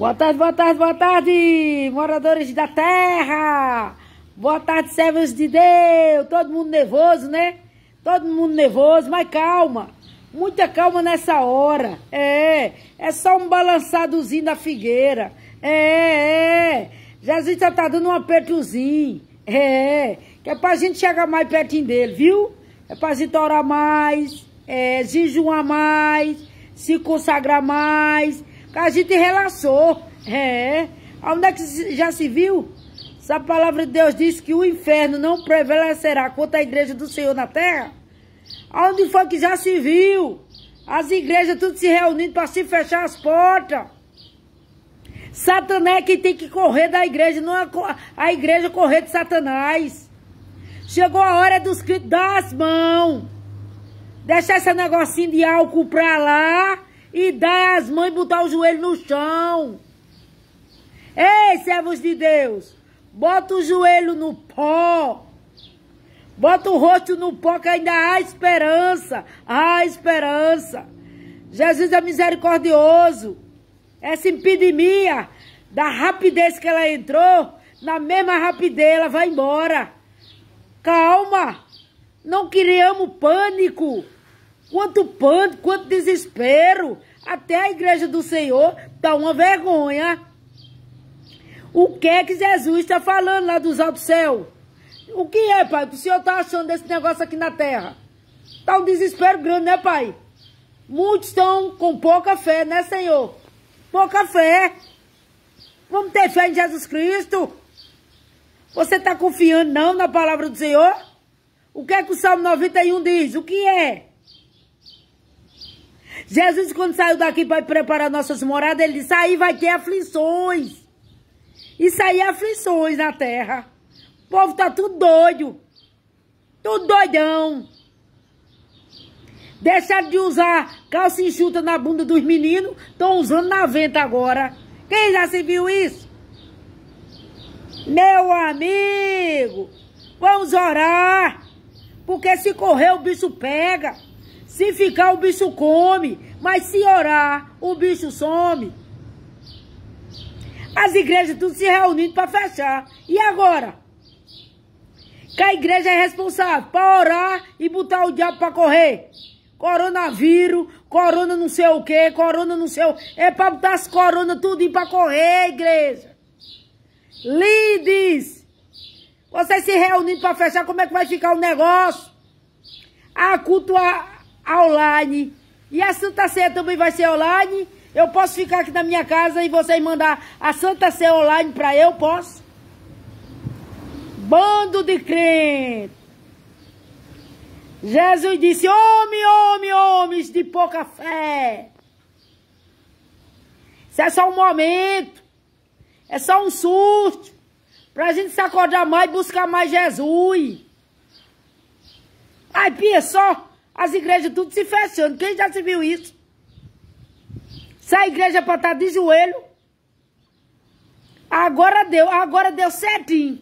Boa tarde, boa tarde, boa tarde, moradores da terra. Boa tarde, servos de Deus. Todo mundo nervoso, né? Todo mundo nervoso, mas calma. Muita calma nessa hora. É, é só um balançadozinho da figueira. É, é. Jesus já tá dando um apertozinho. É, que é pra gente chegar mais pertinho dele, viu? É pra gente orar mais, é, jejuar mais, se consagrar mais que a gente relaxou. É. Onde é que já se viu? Se a palavra de Deus diz que o inferno não prevalecerá contra a igreja do Senhor na terra, onde foi que já se viu? As igrejas tudo se reunindo para se fechar as portas. Satanás é que tem que correr da igreja, não é a igreja correr de Satanás. Chegou a hora dos gritos as mãos. Deixar esse negocinho de álcool para lá e dá às mães botar o joelho no chão. Ei, servos de Deus, bota o joelho no pó. Bota o rosto no pó que ainda há esperança. Há esperança. Jesus é misericordioso. Essa epidemia, da rapidez que ela entrou, na mesma rapidez ela vai embora. Calma. Não criamos pânico. Quanto pânico, quanto desespero. Até a igreja do Senhor está uma vergonha. O que é que Jesus está falando lá dos altos céus? O que é, pai, que o senhor está achando desse negócio aqui na terra? Está um desespero grande, né, pai? Muitos estão com pouca fé, né, senhor? Pouca fé. Vamos ter fé em Jesus Cristo? Você está confiando, não, na palavra do Senhor? O que é que o Salmo 91 diz? O que é? Jesus, quando saiu daqui para preparar nossas moradas, ele disse, aí vai ter aflições. Isso aí é aflições na terra. O povo tá tudo doido. Tudo doidão. Deixaram de usar calça enxuta na bunda dos meninos, estão usando na venta agora. Quem já se viu isso? Meu amigo, vamos orar. Porque se correr o bicho pega. Se ficar, o bicho come. Mas se orar, o bicho some. As igrejas tudo se reunindo para fechar. E agora? Que a igreja é responsável para orar e botar o diabo para correr. Coronavírus, corona não sei o quê, corona não sei o... É para botar as coronas tudo para correr, igreja. Lides! Vocês se reunindo para fechar, como é que vai ficar o negócio? A cultura, online. E a Santa Ceia também vai ser online. Eu posso ficar aqui na minha casa e vocês mandar a Santa Ceia online para eu? Posso? Bando de crente. Jesus disse: Homem, homem, homens de pouca fé. Isso é só um momento. É só um susto. Para a gente se acordar mais e buscar mais Jesus. Ai, pia só. As igrejas tudo se fechando. Quem já se viu isso? Se a igreja para estar de joelho. Agora deu, agora deu certinho.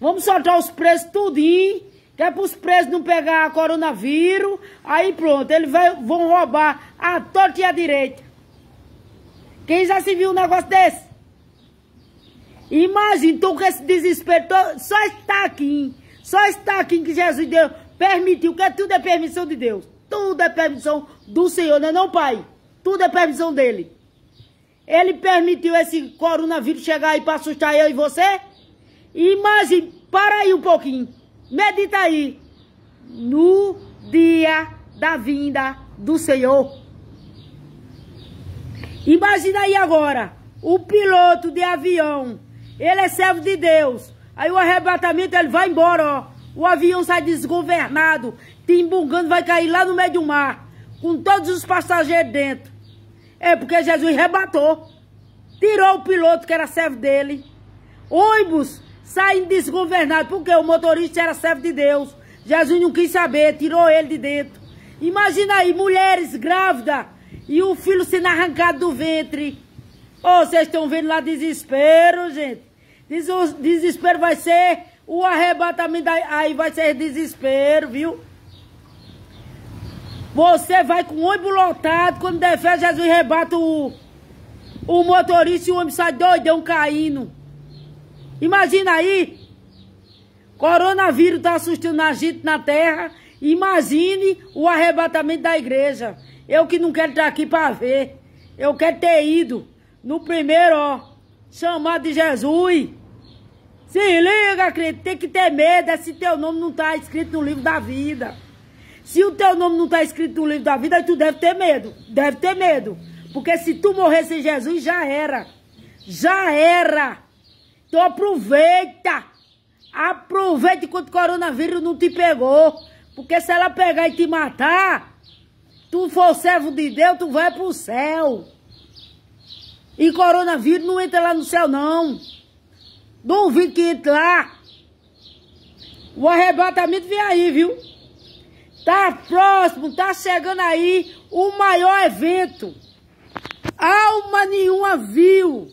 Vamos soltar os presos tudinho, que é para os presos não pegar coronavírus. Aí pronto, eles vão roubar a torta e a direita. Quem já se viu um negócio desse? Imagina, estou com esse desespero, só está aqui, só está aqui que Jesus deu permitiu, que tudo é permissão de Deus. Tudo é permissão do Senhor, não é não, Pai? Tudo é permissão dele. Ele permitiu esse coronavírus chegar aí para assustar eu e você? Imagine, para aí um pouquinho. Medita aí. No dia da vinda do Senhor. Imagina aí agora, o piloto de avião, ele é servo de Deus. Aí o arrebatamento, ele vai embora, ó. O avião sai desgovernado, pimbungando, vai cair lá no meio do mar, com todos os passageiros dentro. É porque Jesus rebatou, tirou o piloto que era servo dele. Ônibus saindo desgovernado, porque o motorista era servo de Deus. Jesus não quis saber, tirou ele de dentro. Imagina aí, mulheres grávidas e o filho sendo arrancado do ventre. Oh, vocês estão vendo lá desespero, gente. Des desespero vai ser o arrebatamento aí vai ser desespero, viu? Você vai com o ônibus lotado, quando der fé, Jesus rebata o, o motorista e o ônibus sai doidão caindo. Imagina aí, coronavírus está assustando a gente na terra, imagine o arrebatamento da igreja. Eu que não quero estar aqui para ver, eu quero ter ido no primeiro, ó, chamado de Jesus. Se liga, crente, tem que ter medo é se teu nome não está escrito no livro da vida. Se o teu nome não está escrito no livro da vida, aí tu deve ter medo. Deve ter medo. Porque se tu morrer sem Jesus, já era. Já era. Então aproveita. Aproveita enquanto o coronavírus não te pegou. Porque se ela pegar e te matar, tu for servo de Deus, tu vai pro céu. E coronavírus não entra lá no céu, não do ouvinte que entra lá, o arrebatamento é vem aí, viu? Tá próximo, tá chegando aí o maior evento. Alma nenhuma viu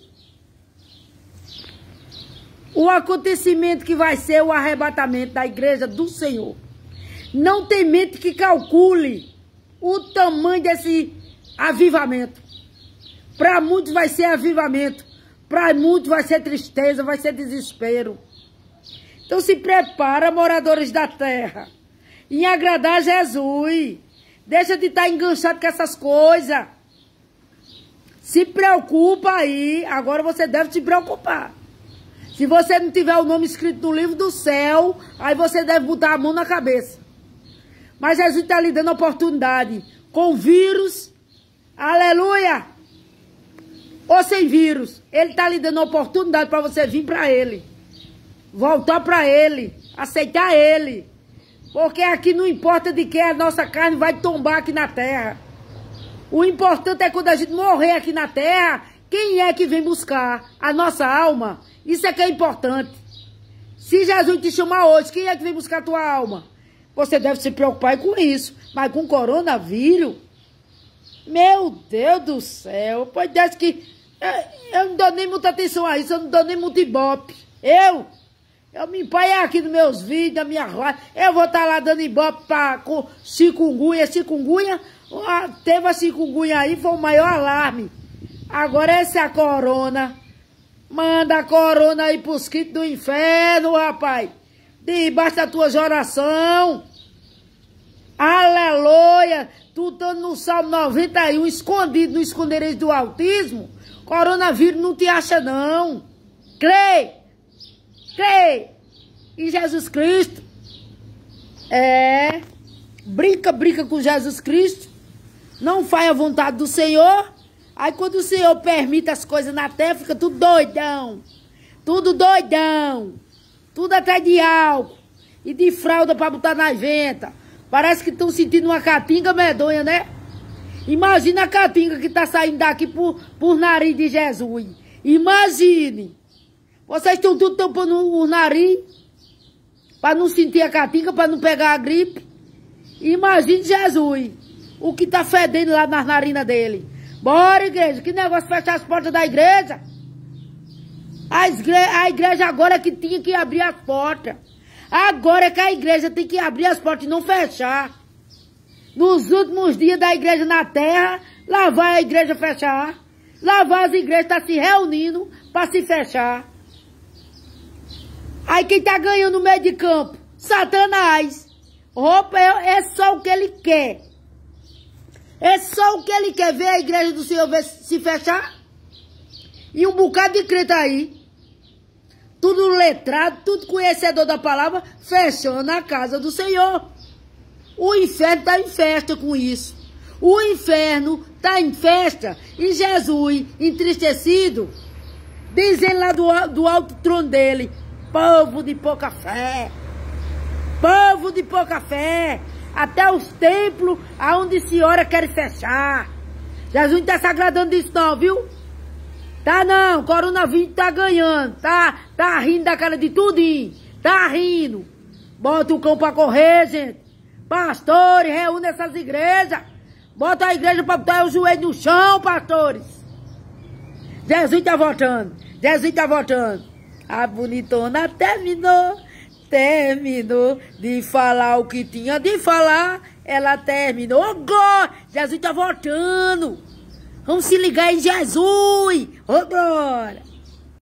o acontecimento que vai ser o arrebatamento da igreja do Senhor. Não tem mente que calcule o tamanho desse avivamento. Para muitos vai ser avivamento. Para muitos vai ser tristeza, vai ser desespero. Então se prepara, moradores da terra, em agradar Jesus. Deixa de estar tá enganchado com essas coisas. Se preocupa aí. Agora você deve se preocupar. Se você não tiver o nome escrito no livro do céu, aí você deve botar a mão na cabeça. Mas Jesus está lhe dando oportunidade. Com vírus, aleluia! Ou sem vírus. Ele está lhe dando oportunidade para você vir para Ele. Voltar para Ele. Aceitar Ele. Porque aqui não importa de quem é a nossa carne vai tombar aqui na terra. O importante é quando a gente morrer aqui na terra, quem é que vem buscar? A nossa alma. Isso é que é importante. Se Jesus te chamar hoje, quem é que vem buscar a tua alma? Você deve se preocupar com isso. Mas com coronavírus, meu Deus do céu, pois desce que é, eu, não dou nem muita atenção a isso, eu não dou nem muito ibope. Eu? Eu me empaiar aqui nos meus vídeos, na minha roda. Eu vou estar tá lá dando ibope pra, com cicungunha. Cicungunha? Teve a cicungunha aí, foi o maior alarme. Agora essa é a corona. Manda a corona aí pros quitos do inferno, rapaz. Debaixo das tuas orações. Aleluia. Tu estando tá no Salmo 91, escondido no esconderijo do autismo. Coronavírus não te acha, não. Crê! Crê! Em Jesus Cristo. É. Brinca, brinca com Jesus Cristo. Não faz a vontade do Senhor. Aí quando o Senhor permite as coisas na terra, fica tudo doidão. Tudo doidão. Tudo atrás de álcool. E de fralda para botar nas ventas. Parece que estão sentindo uma catinga medonha, né? Imagina a catinga que está saindo daqui por, por nariz de Jesus. Imagine. Vocês estão tudo tampando o nariz para não sentir a catinga, para não pegar a gripe. Imagine Jesus, o que está fedendo lá nas narinas dele. Bora, igreja, que negócio fechar as portas da igreja? A, igreja, a igreja agora é que tinha que abrir as portas. Agora é que a igreja tem que abrir as portas e não fechar. Nos últimos dias da igreja na terra, lá vai a igreja fechar. Lá vai as igrejas estar tá se reunindo para se fechar. Aí quem está ganhando no meio de campo? Satanás. Roupa é, é só o que ele quer. É só o que ele quer ver a igreja do Senhor se fechar. E um bocado de crente aí. Tudo letrado, tudo conhecedor da palavra, fechando a casa do Senhor. O inferno está em festa com isso. O inferno está em festa e Jesus, entristecido, dizendo lá do, do alto trono dele: povo de pouca fé, povo de pouca fé, até os templos aonde a senhora quer fechar. Jesus não está se agradando disso, não, viu? Tá não, coronavírus tá ganhando, tá, tá rindo da cara de tudinho, tá rindo. Bota o cão pra correr, gente. Pastores, reúne essas igrejas. Bota a igreja para botar o joelho no chão, pastores. Jesus está voltando. Jesus está voltando. A bonitona terminou. Terminou de falar o que tinha de falar. Ela terminou. Oh, glória! Jesus está voltando. Vamos se ligar em Jesus. Oh, glória!